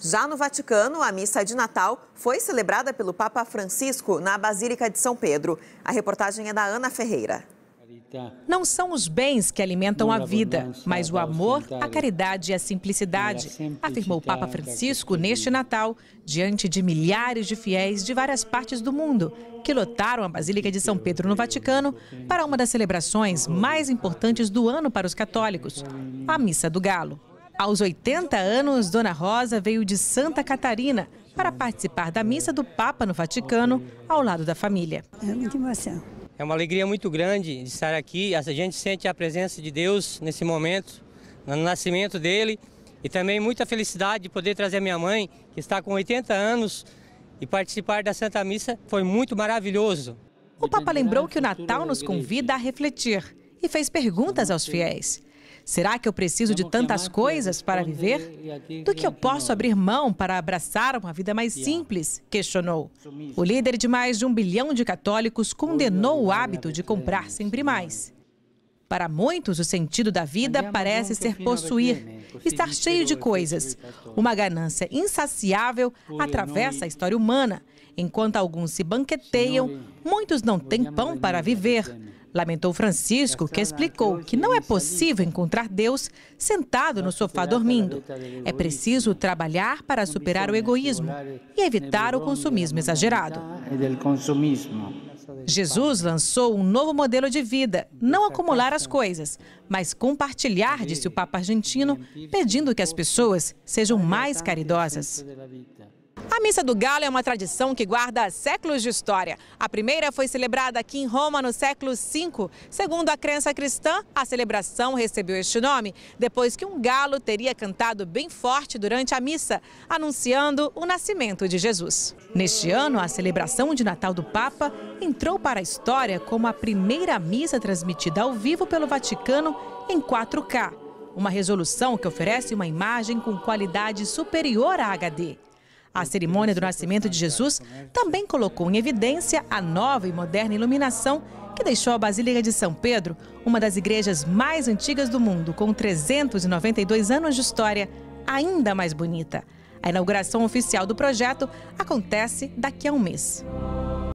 Já no Vaticano, a missa de Natal foi celebrada pelo Papa Francisco na Basílica de São Pedro. A reportagem é da Ana Ferreira. Não são os bens que alimentam a vida, mas o amor, a caridade e a simplicidade, afirmou o Papa Francisco neste Natal, diante de milhares de fiéis de várias partes do mundo que lotaram a Basílica de São Pedro no Vaticano para uma das celebrações mais importantes do ano para os católicos, a Missa do Galo. Aos 80 anos, Dona Rosa veio de Santa Catarina para participar da missa do Papa no Vaticano, ao lado da família. É emoção. É uma alegria muito grande de estar aqui. A gente sente a presença de Deus nesse momento, no nascimento dele. E também muita felicidade de poder trazer minha mãe, que está com 80 anos, e participar da Santa Missa foi muito maravilhoso. O Papa lembrou que o Natal nos convida a refletir e fez perguntas aos fiéis. Será que eu preciso de tantas coisas para viver? Do que eu posso abrir mão para abraçar uma vida mais simples? Questionou. O líder de mais de um bilhão de católicos condenou o hábito de comprar sempre mais. Para muitos, o sentido da vida parece ser possuir, estar cheio de coisas. Uma ganância insaciável atravessa a história humana. Enquanto alguns se banqueteiam, muitos não têm pão para viver. Lamentou Francisco, que explicou que não é, é possível encontrar Deus sentado no sofá dormindo. É preciso trabalhar para superar o egoísmo é e evitar o consumismo é exagerado. Jesus lançou um novo modelo de vida, não acumular as coisas, mas compartilhar, disse o Papa argentino, pedindo que as pessoas sejam mais caridosas. A Missa do Galo é uma tradição que guarda séculos de história. A primeira foi celebrada aqui em Roma no século V. Segundo a crença cristã, a celebração recebeu este nome depois que um galo teria cantado bem forte durante a missa, anunciando o nascimento de Jesus. Neste ano, a celebração de Natal do Papa entrou para a história como a primeira missa transmitida ao vivo pelo Vaticano em 4K. Uma resolução que oferece uma imagem com qualidade superior à HD. A cerimônia do nascimento de Jesus também colocou em evidência a nova e moderna iluminação que deixou a Basílica de São Pedro, uma das igrejas mais antigas do mundo, com 392 anos de história, ainda mais bonita. A inauguração oficial do projeto acontece daqui a um mês.